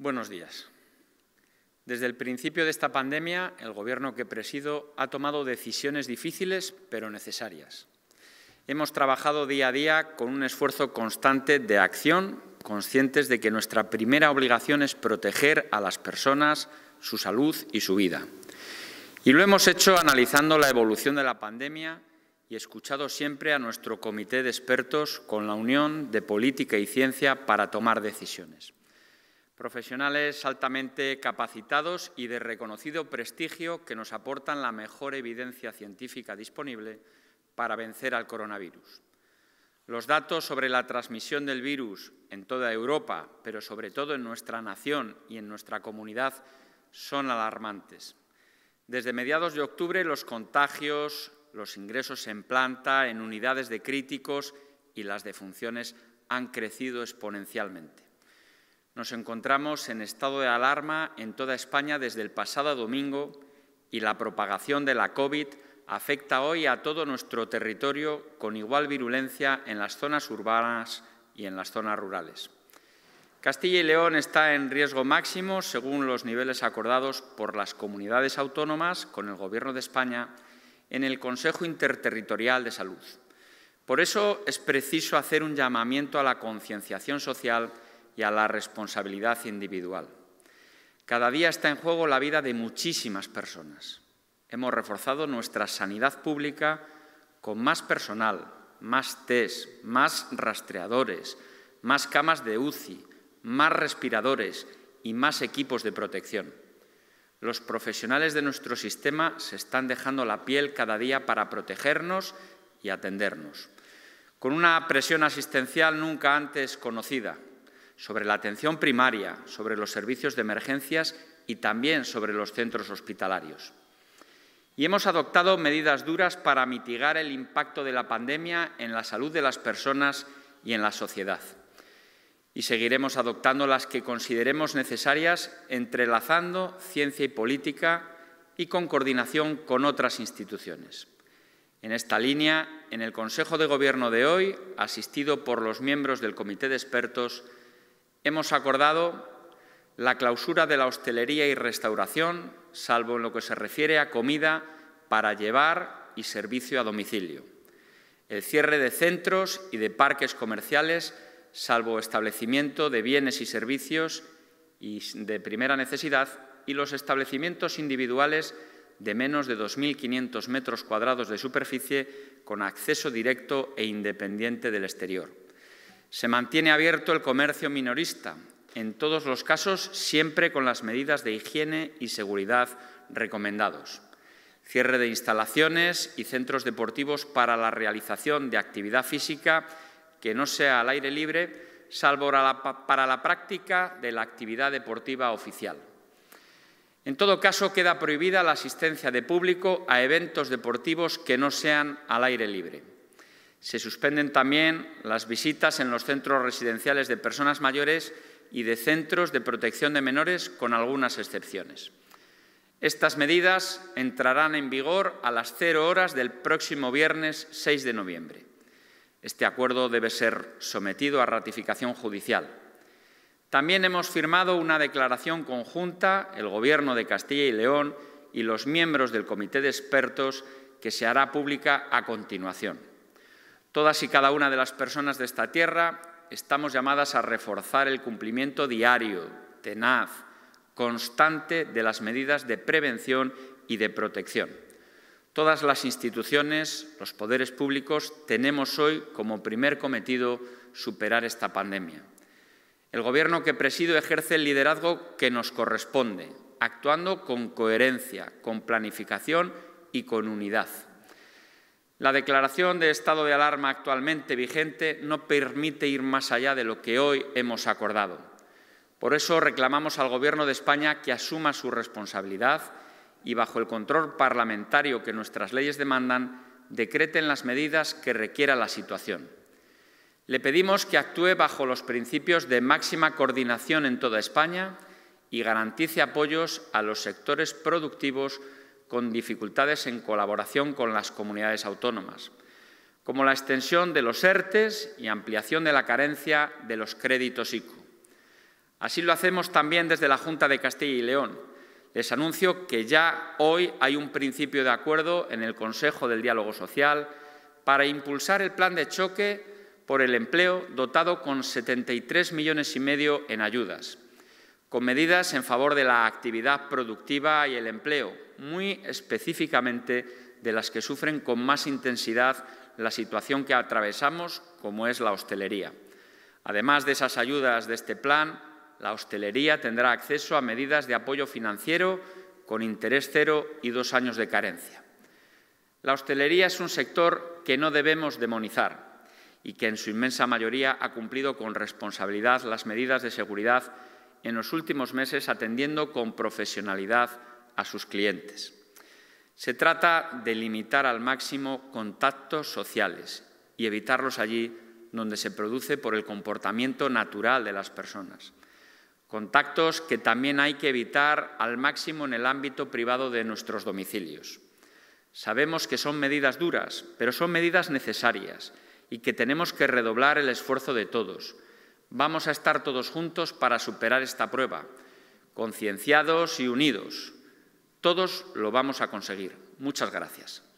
Buenos días. Desde el principio de esta pandemia, el Gobierno que presido ha tomado decisiones difíciles, pero necesarias. Hemos trabajado día a día con un esfuerzo constante de acción, conscientes de que nuestra primera obligación es proteger a las personas, su salud y su vida. Y lo hemos hecho analizando la evolución de la pandemia y escuchado siempre a nuestro comité de expertos con la Unión de Política y Ciencia para tomar decisiones profesionales altamente capacitados y de reconocido prestigio que nos aportan la mejor evidencia científica disponible para vencer al coronavirus. Los datos sobre la transmisión del virus en toda Europa, pero sobre todo en nuestra nación y en nuestra comunidad, son alarmantes. Desde mediados de octubre, los contagios, los ingresos en planta, en unidades de críticos y las defunciones han crecido exponencialmente. Nos encontramos en estado de alarma en toda España desde el pasado domingo y la propagación de la COVID afecta hoy a todo nuestro territorio con igual virulencia en las zonas urbanas y en las zonas rurales. Castilla y León está en riesgo máximo según los niveles acordados por las comunidades autónomas con el Gobierno de España en el Consejo Interterritorial de Salud. Por eso es preciso hacer un llamamiento a la concienciación social a la responsabilidad individual. Cada día está en juego la vida de muchísimas personas. Hemos reforzado nuestra sanidad pública con más personal, más test, más rastreadores, más camas de UCI, más respiradores y más equipos de protección. Los profesionales de nuestro sistema se están dejando la piel cada día para protegernos y atendernos, con una presión asistencial nunca antes conocida, sobre la atención primaria, sobre los servicios de emergencias y también sobre los centros hospitalarios. Y hemos adoptado medidas duras para mitigar el impacto de la pandemia en la salud de las personas y en la sociedad. Y seguiremos adoptando las que consideremos necesarias, entrelazando ciencia y política y con coordinación con otras instituciones. En esta línea, en el Consejo de Gobierno de hoy, asistido por los miembros del Comité de Expertos, Hemos acordado la clausura de la hostelería y restauración, salvo en lo que se refiere a comida para llevar y servicio a domicilio. El cierre de centros y de parques comerciales, salvo establecimiento de bienes y servicios y de primera necesidad y los establecimientos individuales de menos de 2.500 metros cuadrados de superficie con acceso directo e independiente del exterior. Se mantiene abierto el comercio minorista, en todos los casos siempre con las medidas de higiene y seguridad recomendados. Cierre de instalaciones y centros deportivos para la realización de actividad física que no sea al aire libre, salvo para la práctica de la actividad deportiva oficial. En todo caso, queda prohibida la asistencia de público a eventos deportivos que no sean al aire libre. Se suspenden también las visitas en los centros residenciales de personas mayores y de centros de protección de menores, con algunas excepciones. Estas medidas entrarán en vigor a las cero horas del próximo viernes 6 de noviembre. Este acuerdo debe ser sometido a ratificación judicial. También hemos firmado una declaración conjunta, el Gobierno de Castilla y León y los miembros del Comité de Expertos, que se hará pública a continuación. Todas y cada una de las personas de esta tierra estamos llamadas a reforzar el cumplimiento diario, tenaz, constante de las medidas de prevención y de protección. Todas las instituciones, los poderes públicos, tenemos hoy como primer cometido superar esta pandemia. El Gobierno que presido ejerce el liderazgo que nos corresponde, actuando con coherencia, con planificación y con unidad. La declaración de estado de alarma actualmente vigente no permite ir más allá de lo que hoy hemos acordado. Por eso reclamamos al Gobierno de España que asuma su responsabilidad y, bajo el control parlamentario que nuestras leyes demandan, decreten las medidas que requiera la situación. Le pedimos que actúe bajo los principios de máxima coordinación en toda España y garantice apoyos a los sectores productivos con dificultades en colaboración con las comunidades autónomas, como la extensión de los ERTES y ampliación de la carencia de los créditos ICO. Así lo hacemos también desde la Junta de Castilla y León. Les anuncio que ya hoy hay un principio de acuerdo en el Consejo del Diálogo Social para impulsar el plan de choque por el empleo dotado con 73 millones y medio en ayudas con medidas en favor de la actividad productiva y el empleo, muy específicamente de las que sufren con más intensidad la situación que atravesamos, como es la hostelería. Además de esas ayudas de este plan, la hostelería tendrá acceso a medidas de apoyo financiero con interés cero y dos años de carencia. La hostelería es un sector que no debemos demonizar y que en su inmensa mayoría ha cumplido con responsabilidad las medidas de seguridad en los últimos meses atendiendo con profesionalidad a sus clientes. Se trata de limitar al máximo contactos sociales y evitarlos allí donde se produce por el comportamiento natural de las personas. Contactos que también hay que evitar al máximo en el ámbito privado de nuestros domicilios. Sabemos que son medidas duras, pero son medidas necesarias y que tenemos que redoblar el esfuerzo de todos, Vamos a estar todos juntos para superar esta prueba, concienciados y unidos. Todos lo vamos a conseguir. Muchas gracias.